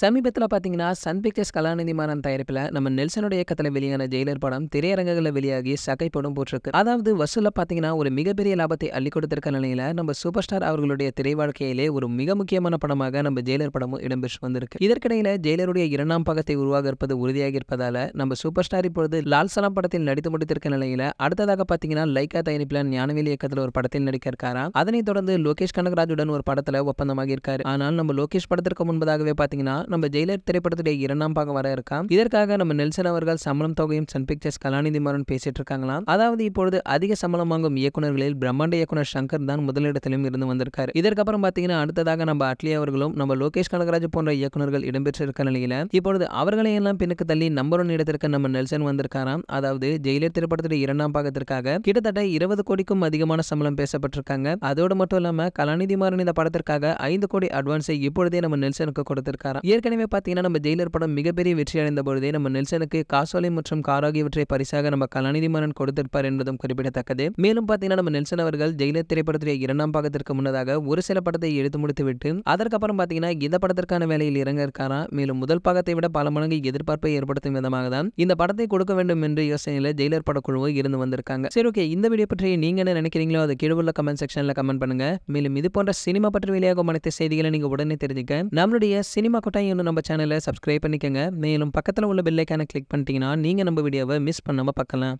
சமீபத்தில் பார்த்தீங்கன்னா Sun pictures கலாநிதி மாறன் தயாரிப்பில் நம்ம நெல்சனுடைய இயக்கத்தில் வெளியான ஜெயிலர் படம் திரையரங்குகளில் வெளியாகி சகை படம் போட்டிருக்கு அதாவது வசூலில் பார்த்தீங்கன்னா ஒரு மிகப்பெரிய லாபத்தை அள்ளி கொடுத்திருக்க நிலையில் நம்ம சூப்பர் ஸ்டார் அவர்களுடைய திரை வாழ்க்கையிலே ஒரு மிக முக்கியமான படமாக நம்ம ஜெயிலர் படமும் இடம்பெற்று வந்திருக்கு இதற்கிடையில் ஜெயிலருடைய இரண்டாம் பாகத்தை உருவாக இருப்பது உறுதியாக இருப்பதால் நம்ம சூப்பர் ஸ்டார் இப்பொழுது லால் சலாம் படத்தில் நடித்து முடித்திருக்க நிலையில் அடுத்ததாக பார்த்தீங்கன்னா லைக்கா தயாரிப்பில் ஞானவேலி இயக்கத்தில் ஒரு படத்தில் நடிக்க இருக்காரா அதனைத் தொடர்ந்து லோகேஷ் கனகராஜுடன் ஒரு படத்தில் ஒப்பந்தமாக இருக்காரு ஆனால் நம்ம லோகேஷ் படத்திற்கு முன்பதாகவே பார்த்தீங்கன்னா நம்ம ஜெயிலர் திரைப்படத்துடைய இரண்டாம் பாகம் வர இருக்காம் இதற்காக நம்ம நெல்சன் அவர்கள் சம்பளம் தொகையும் சன் பிக்சர்ஸ் கலாநிதி மாறன் பேசிட்டு இருக்காங்களாம் அதாவது இப்பொழுது அதிக சம்பளம் வாங்கும் இயக்குநர்களில் பிரம்மாண்ட இயக்குனர் சங்கர் தான் முதலிடத்திலும் இருந்து வந்திருக்காரு இதற்கப்புறம் பாத்தீங்கன்னா அடுத்ததாக நம்ம அட்லி அவர்களும் நம்ம லோகேஷ் கனகராஜ் போன்ற இயக்குநர்கள் இடம்பெற்றிருக்க நிலையில இப்பொழுது அவர்களையெல்லாம் பின்னுக்கு தள்ளி நம்பர் ஒன் இடத்திற்கு நம்ம நெல்சன் வந்திருக்காராம் அதாவது ஜெயிலர் திரைப்படத்துடைய இரண்டாம் பாகத்திற்காக கிட்டத்தட்ட இருபது கோடிக்கும் அதிகமான சம்பளம் பேசப்பட்டிருக்காங்க அதோடு மட்டும் இல்லாம கலாநிதி மாறன் இந்த படத்திற்காக ஐந்து கோடி அட்வான்ஸை இப்பொழுதே நம்ம நெல்சனுக்கு கொடுத்திருக்காராம் ஏற்கனவே பார்த்தீங்கன்னா நம்ம ஜெயிலர் படம் மிகப்பெரிய வெற்றி அடைந்த பொழுதே நம்ம நெல்சனுக்கு காசோலை மற்றும் கார் ஆகியவற்றை பரிசாக நம்ம கலாநிதி மன்னன் கொடுத்திருப்பார் என்பதும் குறிப்பிடத்தக்கது மேலும் பார்த்தீங்கன்னா நம்ம நெல்சன் அவர்கள் ஜெயிலர் திரைப்படத்துடைய இரண்டாம் பாகத்திற்கு முன்னதாக ஒரு சில படத்தை எடுத்து முடித்துவிட்டு அதற்கப்புறம் பார்த்தீங்கன்னா இந்த படத்திற்கான வேலையில் இறங்க இருக்காரா மேலும் முதல் பாகத்தை விட பல மடங்கு எதிர்பார்ப்பை ஏற்படுத்தும் விதமாக தான் இந்த படத்தை கொடுக்க வேண்டும் என்று யோசனையில் ஜெயிலர் படக்குழுவோ இருந்து வந்திருக்காங்க சரி ஓகே இந்த வீடியோ பற்றி நீங்க என்ன நினைக்கிறீங்களோ அதை கீழே உள்ள கமெண்ட் செக்ஷனில் கமெண்ட் பண்ணுங்க மேலும் இது போன்ற சினிமா பற்றி வெளியாகும் அனைத்து செய்திகளை நீங்க உடனே தெரிஞ்சுக்க நம்மளுடைய சினிமா கொட்டாய் இன்னும் நம்ம சேனலை சப்ஸ்கிரைப் பண்ணிக்கோங்க மேலும் பக்கத்தில் உள்ள பெல்லைக்கான கிளிக் பண்ணிட்டீங்கன்னா நீங்கள் நம்ம வீடியோவை மிஸ் பண்ணாமல் பார்க்கலாம்